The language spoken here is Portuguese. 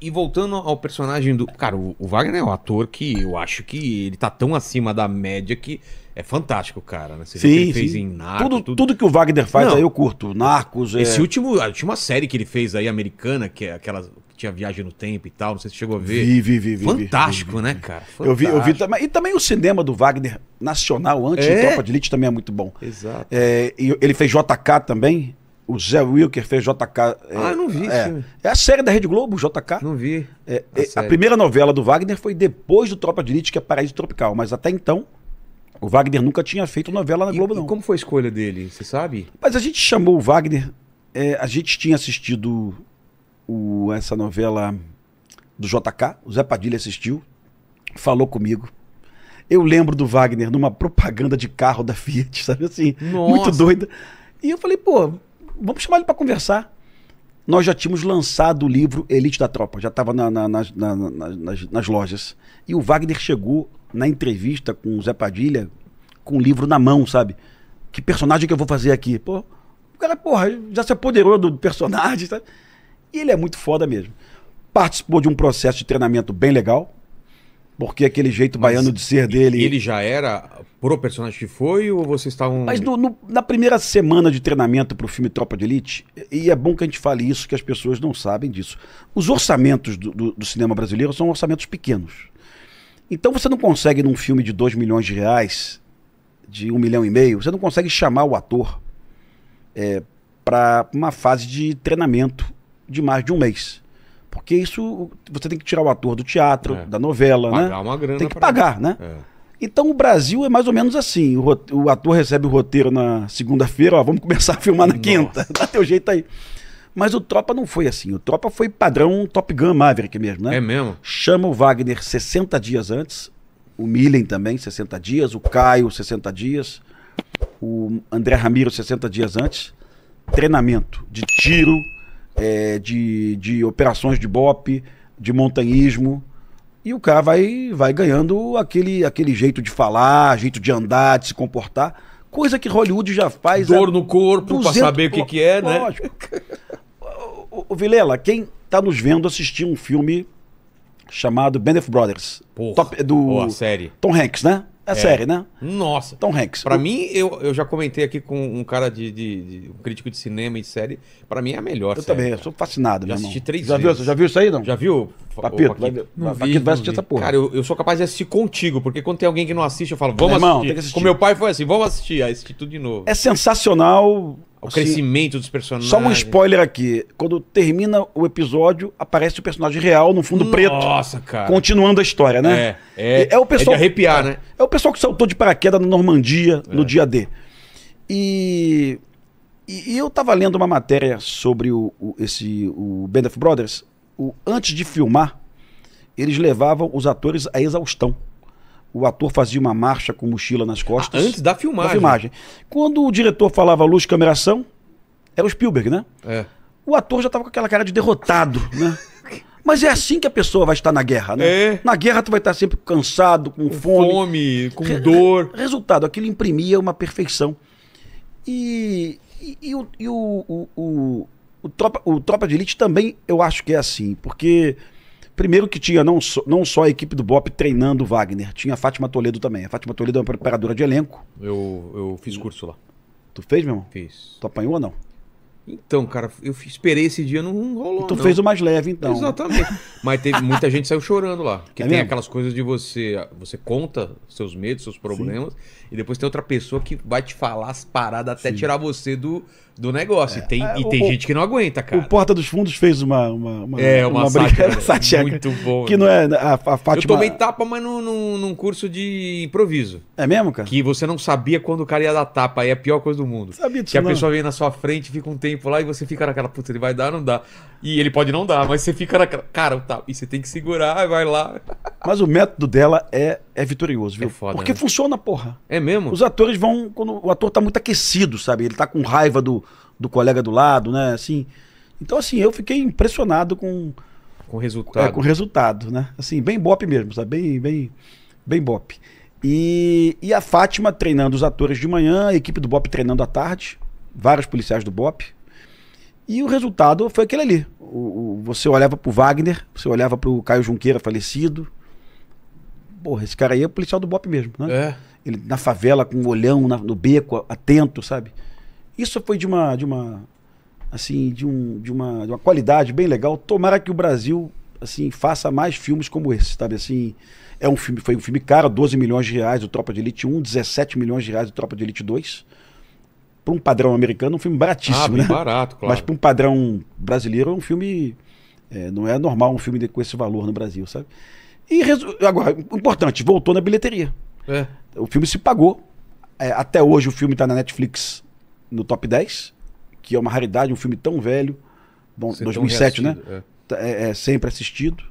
e voltando ao personagem do. Cara, o, o Wagner é um ator que eu acho que ele tá tão acima da média que é fantástico, cara. Né? Você sim, ele sim. fez em Narcos. Tudo, tudo... tudo que o Wagner faz Não, aí eu curto. Narcos. É- Esse é... último. A última série que ele fez aí, americana, que é aquela tinha viagem no tempo e tal, não sei se chegou a ver. Vi, vi, vi. Fantástico, vi, vi, né, vi. né, cara? Fantástico. Eu vi, eu vi também. E também o cinema do Wagner nacional antes é? Tropa de Elite também é muito bom. Exato. É, ele fez JK também, o Zé Wilker fez JK. É, ah, eu não vi. É, é a série da Rede Globo, JK. Não vi. É, a, é, a primeira novela do Wagner foi depois do Tropa de Elite, que é Paraíso Tropical, mas até então o Wagner nunca tinha feito novela na Globo, e, não. E como foi a escolha dele, você sabe? Mas a gente chamou o Wagner, é, a gente tinha assistido o, essa novela do JK, o Zé Padilha assistiu, falou comigo. Eu lembro do Wagner numa propaganda de carro da Fiat, sabe assim? Nossa. Muito doida. E eu falei, pô, vamos chamar ele para conversar. Nós já tínhamos lançado o livro Elite da Tropa, já estava na, na, nas, na, nas, nas, lojas. E o Wagner chegou na entrevista com o Zé Padilha com o livro na mão, sabe? Que personagem que eu vou fazer aqui? Pô, o cara, porra, já se apoderou do personagem, sabe? E ele é muito foda mesmo. Participou de um processo de treinamento bem legal, porque é aquele jeito Mas baiano de ser dele. Ele já era por o personagem que foi ou vocês estavam. Mas no, no, na primeira semana de treinamento para o filme Tropa de Elite, e é bom que a gente fale isso, que as pessoas não sabem disso. Os orçamentos do, do, do cinema brasileiro são orçamentos pequenos. Então você não consegue, num filme de 2 milhões de reais, de um milhão e meio, você não consegue chamar o ator é, para uma fase de treinamento de mais de um mês. Porque isso você tem que tirar o ator do teatro, é. da novela, né? pagar né? Uma grana tem que pagar, né? É. Então o Brasil é mais ou menos assim. O, o ator recebe o roteiro na segunda-feira, ó, vamos começar a filmar na Nossa. quinta. Dá teu jeito aí. Mas o Tropa não foi assim. O Tropa foi padrão Top Gun Maverick mesmo, né? É mesmo. Chama o Wagner 60 dias antes, o Millen também 60 dias, o Caio 60 dias, o André Ramiro 60 dias antes. Treinamento de tiro, é, de, de operações de bope, de montanhismo, e o cara vai, vai ganhando aquele, aquele jeito de falar, jeito de andar, de se comportar. Coisa que Hollywood já faz. Dor no corpo 200... para saber o que, que é, né? Lógico. o, Vilela, quem está nos vendo assistir um filme chamado Benef Brothers. Porra, top, do boa série. Tom Hanks, né? É, é. série, né? Nossa. Tom Hanks. Pra o... mim, eu, eu já comentei aqui com um cara de, de, de um crítico de cinema e série. Pra mim é a melhor. Eu série, também, eu sou fascinado. Já assisti três já vezes. Viu, já viu isso aí, não? Já viu? Papito, Paquito, vai, vi, vai assistir vi. essa porra. Cara, eu, eu sou capaz de assistir contigo, porque quando tem alguém que não assiste, eu falo, vamos é, irmão, assistir. assistir. Com meu pai foi assim, vamos assistir. Aí assisti tudo de novo. É sensacional Assim, o assim, crescimento dos personagens. Só um spoiler aqui. Quando termina o episódio, aparece o personagem real no fundo Nossa, preto. Nossa, cara. Continuando a história, né? É. É, é o pessoal. É de arrepiar, né? É, é o pessoal que saltou de paraquedas na Normandia é. no dia D. E, e, e, eu tava lendo uma matéria sobre o, o, esse, o Band of Brothers. O, antes de filmar, eles levavam os atores à exaustão o ator fazia uma marcha com mochila nas costas. Ah, antes da filmagem. da filmagem. Quando o diretor falava luz, câmera, ação, era o Spielberg, né? É. O ator já estava com aquela cara de derrotado, né? Mas é assim que a pessoa vai estar na guerra, né? É. Na guerra tu vai estar sempre cansado, com, com fome. fome com Re dor. Resultado, aquilo imprimia uma perfeição. E, e, e, o, e o, o, o, o, tropa, o Tropa de Elite também eu acho que é assim, porque... Primeiro que tinha não só, não só a equipe do BOP treinando o Wagner, tinha a Fátima Toledo também. A Fátima Toledo é uma preparadora de elenco. Eu, eu fiz curso lá. Tu fez, meu irmão? Fiz. Tu apanhou ou não? Então, cara, eu esperei esse dia, não rolou. E tu não. fez o mais leve, então. Exatamente. Mas teve muita gente saiu chorando lá. Porque é tem mesmo? aquelas coisas de você. Você conta seus medos, seus problemas, Sim. e depois tem outra pessoa que vai te falar as paradas até Sim. tirar você do, do negócio. É. E tem, é, e tem o, gente que não aguenta, cara. O Porta dos Fundos fez uma. uma, uma é, uma, uma Muito boa Que né? não é né, a, a Fátima. Eu tomei tapa, mas num, no num curso de improviso. É mesmo, cara? Que você não sabia quando o cara ia dar tapa. Aí é a pior coisa do mundo. Sabia disso, Que a não. pessoa vem na sua frente, fica um tempo lá e você fica naquela, puta, ele vai dar, não dá. E ele pode não dar, mas você fica naquela. Cara, tal. E você tem que segurar, vai lá. Mas o método dela é, é vitorioso, é viu? É foda, Porque né? funciona, porra. É mesmo? Os atores vão. Quando o ator tá muito aquecido, sabe? Ele tá com raiva do, do colega do lado, né? Assim. Então, assim, eu fiquei impressionado com. Com o é, resultado. É, com o resultado, né? Assim, bem bop mesmo, sabe? Bem, bem, bem bop. E, e a Fátima treinando os atores de manhã, a equipe do BOP treinando à tarde, vários policiais do BOP. E o resultado foi aquele ali o, o, você olhava pro Wagner, você olhava pro Caio Junqueira falecido. Porra, esse cara aí é policial do BOP mesmo, né? É. Ele na favela, com um olhão na, no beco, atento, sabe? Isso foi de uma, de uma assim, de, um, de, uma, de uma qualidade bem legal. Tomara que o Brasil, assim, faça mais filmes como esse, sabe? Assim, é um filme, foi um filme caro, 12 milhões de reais do Tropa de Elite 1, 17 milhões de reais do Tropa de Elite 2 para um padrão americano, um filme baratíssimo. Ah, né? barato, claro. Mas para um padrão brasileiro, é um filme. É, não é normal um filme de, com esse valor no Brasil, sabe? E resu... agora, importante, voltou na bilheteria. É. O filme se pagou. É, até hoje o filme está na Netflix no top 10, que é uma raridade, um filme tão velho. Bom, Ser 2007, né? É. É, é. sempre assistido.